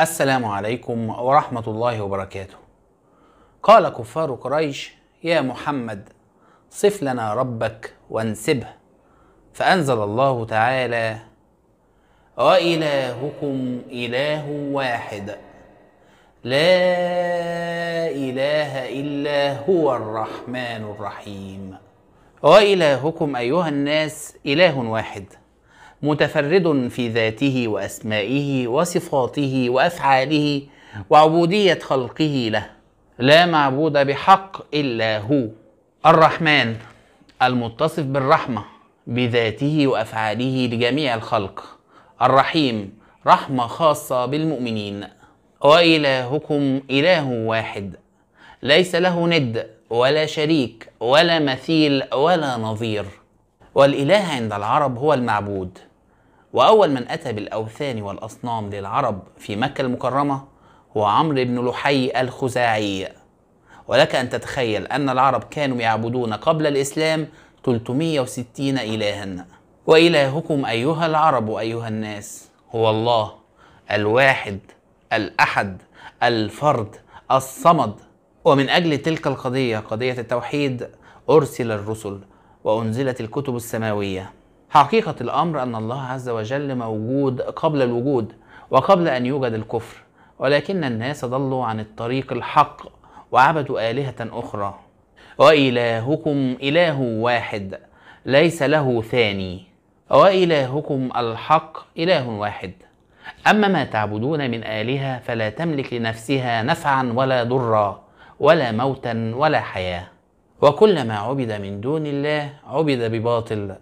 السلام عليكم ورحمة الله وبركاته قال كفار قريش يا محمد صف لنا ربك وانسبه فأنزل الله تعالى وإلهكم إله واحد لا إله إلا هو الرحمن الرحيم وإلهكم أيها الناس إله واحد متفرد في ذاته واسمائه وصفاته وافعاله وعبوديه خلقه له لا معبود بحق الا هو الرحمن المتصف بالرحمه بذاته وافعاله لجميع الخلق الرحيم رحمه خاصه بالمؤمنين والهكم اله واحد ليس له ند ولا شريك ولا مثيل ولا نظير والاله عند العرب هو المعبود وأول من أتى بالأوثان والأصنام للعرب في مكة المكرمة هو عمرو بن لحي الخزاعي ولك أن تتخيل أن العرب كانوا يعبدون قبل الإسلام 360 إلها وإلهكم أيها العرب أيها الناس هو الله الواحد الأحد الفرد الصمد ومن أجل تلك القضية قضية التوحيد أرسل الرسل وأنزلت الكتب السماوية حقيقة الأمر أن الله عز وجل موجود قبل الوجود وقبل أن يوجد الكفر ولكن الناس ضلوا عن الطريق الحق وعبدوا آلهة أخرى وإلهكم إله واحد ليس له ثاني وإلهكم الحق إله واحد أما ما تعبدون من آلهة فلا تملك لنفسها نفعا ولا ضرا ولا موتا ولا حياة وكل ما عبد من دون الله عبد بباطل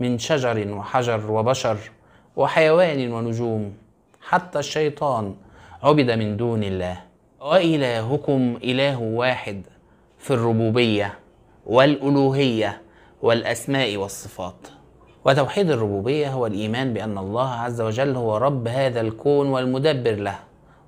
من شجر وحجر وبشر وحيوان ونجوم حتى الشيطان عبد من دون الله والهكم اله واحد في الربوبيه والالوهيه والاسماء والصفات وتوحيد الربوبيه هو الايمان بان الله عز وجل هو رب هذا الكون والمدبر له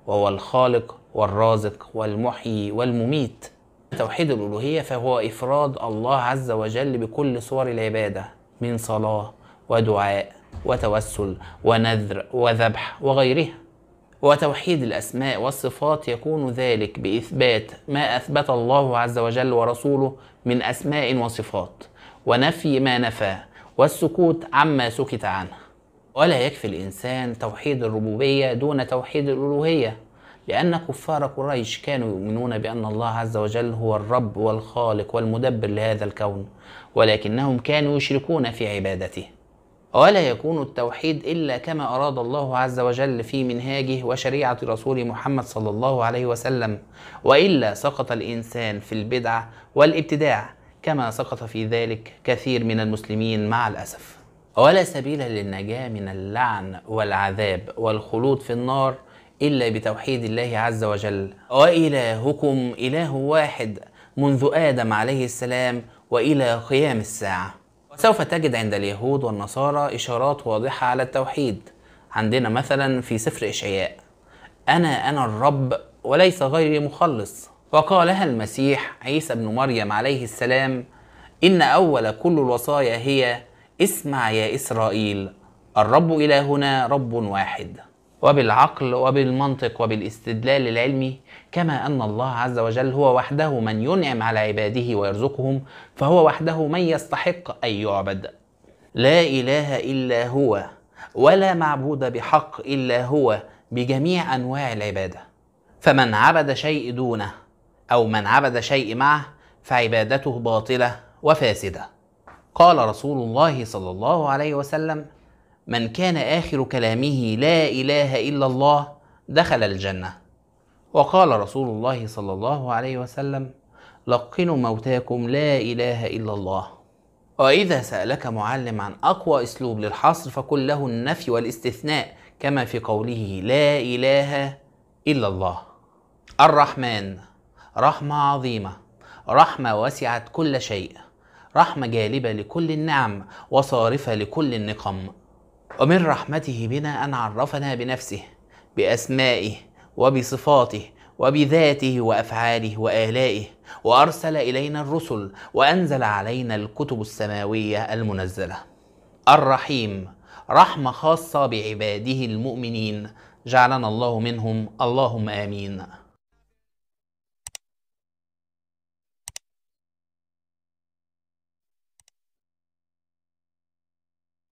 وهو الخالق والرازق والمحيي والمميت توحيد الالوهيه فهو افراد الله عز وجل بكل صور العباده من صلاة ودعاء وتوسل ونذر وذبح وغيرها وتوحيد الأسماء والصفات يكون ذلك بإثبات ما أثبت الله عز وجل ورسوله من أسماء وصفات ونفي ما نفى والسكوت عما سكت عنه ولا يكفي الإنسان توحيد الربوبية دون توحيد الألوهية لأن كفار قريش كانوا يؤمنون بأن الله عز وجل هو الرب والخالق والمدبر لهذا الكون ولكنهم كانوا يشركون في عبادته ولا يكون التوحيد إلا كما أراد الله عز وجل في منهاجه وشريعة رسول محمد صلى الله عليه وسلم وإلا سقط الإنسان في البدعة والابتداع كما سقط في ذلك كثير من المسلمين مع الأسف ولا سبيل للنجاة من اللعن والعذاب والخلود في النار إلا بتوحيد الله عز وجل وإلهكم إله واحد منذ آدم عليه السلام وإلى قيام الساعة وسوف تجد عند اليهود والنصارى إشارات واضحة على التوحيد عندنا مثلا في سفر إشعياء أنا أنا الرب وليس غيري مخلص وقالها المسيح عيسى بن مريم عليه السلام إن أول كل الوصايا هي اسمع يا إسرائيل الرب إلهنا رب واحد وبالعقل وبالمنطق وبالاستدلال العلمي كما ان الله عز وجل هو وحده من ينعم على عباده ويرزقهم فهو وحده من يستحق ان يعبد لا اله الا هو ولا معبود بحق الا هو بجميع انواع العباده فمن عبد شيء دونه او من عبد شيء معه فعبادته باطله وفاسده قال رسول الله صلى الله عليه وسلم من كان آخر كلامه لا إله إلا الله دخل الجنة وقال رسول الله صلى الله عليه وسلم لقنوا موتاكم لا إله إلا الله وإذا سألك معلم عن أقوى أسلوب للحصر فقل له النفي والاستثناء كما في قوله لا إله إلا الله الرحمن رحمة عظيمة رحمة وسعت كل شيء رحمة جالبة لكل النعم وصارفة لكل النقم ومن رحمته بنا أن عرفنا بنفسه بأسمائه وبصفاته وبذاته وافعاله والائه وارسل الينا الرسل وانزل علينا الكتب السماويه المنزله الرحيم رحمه خاصه بعباده المؤمنين جعلنا الله منهم اللهم امين